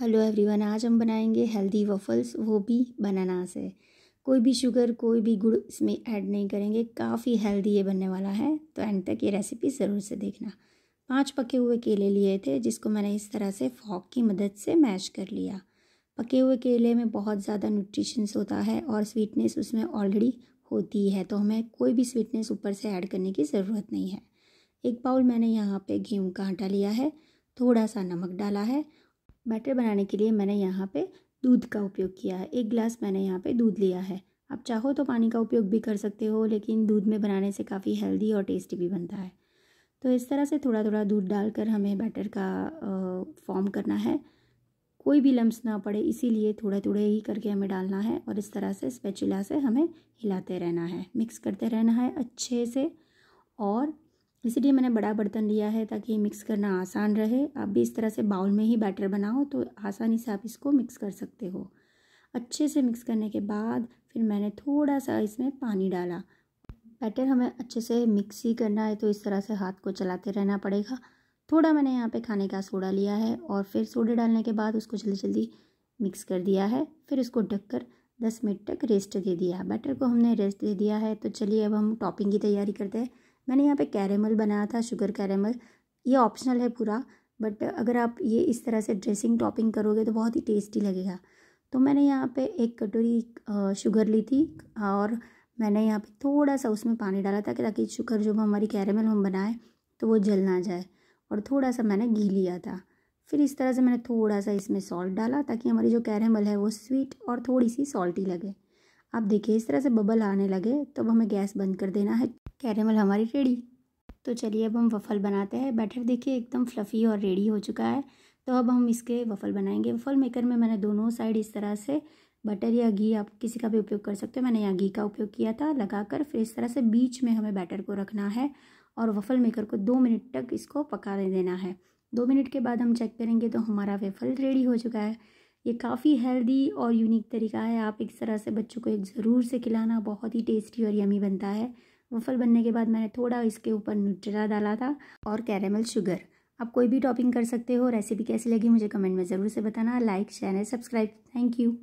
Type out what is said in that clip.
hello everyone आज हम बनाएंगे हेल्दी वफ़ल्स वो भी बनाना से कोई भी शुगर कोई भी गुड़ इसमें ऐड नहीं करेंगे काफ़ी हेल्दी ये बनने वाला है तो एंड तक ये रेसिपी ज़रूर से देखना पांच पके हुए केले लिए थे जिसको मैंने इस तरह से फॉक की मदद से मैश कर लिया पके हुए केले में बहुत ज़्यादा न्यूट्रिशंस होता है और स्वीटनेस उसमें ऑलरेडी होती है तो हमें कोई भी स्वीटनेस ऊपर से ऐड करने की ज़रूरत नहीं है एक बाउल मैंने यहाँ पर गेहूँ का आटा लिया है थोड़ा सा नमक डाला है बैटर बनाने के लिए मैंने यहाँ पे दूध का उपयोग किया है एक गिलास मैंने यहाँ पे दूध लिया है आप चाहो तो पानी का उपयोग भी कर सकते हो लेकिन दूध में बनाने से काफ़ी हेल्दी और टेस्टी भी बनता है तो इस तरह से थोड़ा थोड़ा दूध डालकर हमें बैटर का फॉर्म करना है कोई भी लम्स ना पड़े इसीलिए थोड़ा थोड़े ही करके हमें डालना है और इस तरह से स्पेचुला से हमें हिलाते रहना है मिक्स करते रहना है अच्छे से और इसीलिए मैंने बड़ा बर्तन लिया है ताकि मिक्स करना आसान रहे आप भी इस तरह से बाउल में ही बैटर बनाओ तो आसानी से आप इसको मिक्स कर सकते हो अच्छे से मिक्स करने के बाद फिर मैंने थोड़ा सा इसमें पानी डाला बैटर हमें अच्छे से मिक्स ही करना है तो इस तरह से हाथ को चलाते रहना पड़ेगा थोड़ा मैंने यहाँ पे खाने का सोडा लिया है और फिर सोडे डालने के बाद उसको जल्दी जल्दी मिक्स कर दिया है फिर ढक ढककर दस मिनट तक रेस्ट दे दिया बैटर को हमने रेस्ट दे दिया है तो चलिए अब हम टॉपिंग की तैयारी करते हैं मैंने यहाँ पे कैरेमल बनाया था शुगर कैरेमल ये ऑप्शनल है पूरा बट अगर आप ये इस तरह से ड्रेसिंग टॉपिंग करोगे तो बहुत ही टेस्टी लगेगा तो मैंने यहाँ पे एक कटोरी शुगर ली थी और मैंने यहाँ पे थोड़ा सा उसमें पानी डाला था ताकि शुगर जो हमारी कैरेमल हम बनाए तो वो जल ना जाए और थोड़ा सा मैंने घी लिया था फिर इस तरह से मैंने थोड़ा सा इसमें सॉल्ट डाला ताकि हमारी जो कैरेमल है वो स्वीट और थोड़ी सी सॉल्टी लगे आप देखिए इस तरह से बबल आने लगे तो अब हमें गैस बंद कर देना है कैरेमल हमारी रेडी तो चलिए अब हम वफ़ल बनाते हैं बैटर देखिए एकदम फ्लफ़ी और रेडी हो चुका है तो अब हम इसके वफ़ल बनाएंगे वफ़ल मेकर में मैंने दोनों साइड इस तरह से बटर या घी आप किसी का भी उपयोग कर सकते हो मैंने यहाँ घी का उपयोग किया था लगाकर फिर इस तरह से बीच में हमें बैटर को रखना है और वफ़ल मेकर को दो मिनट तक इसको पका देना है दो मिनट के बाद हम चेक करेंगे तो हमारा वेफल रेडी हो चुका है ये काफ़ी हेल्दी और यूनिक तरीका है आप इस तरह से बच्चों को एक ज़रूर से खिलाना बहुत ही टेस्टी और यमी बनता है वफल बनने के बाद मैंने थोड़ा इसके ऊपर न्यूट्रेला डाला था और कैरेमल शुगर आप कोई भी टॉपिंग कर सकते हो रेसिपी कैसी लगी मुझे कमेंट में ज़रूर से बताना like share and subscribe thank you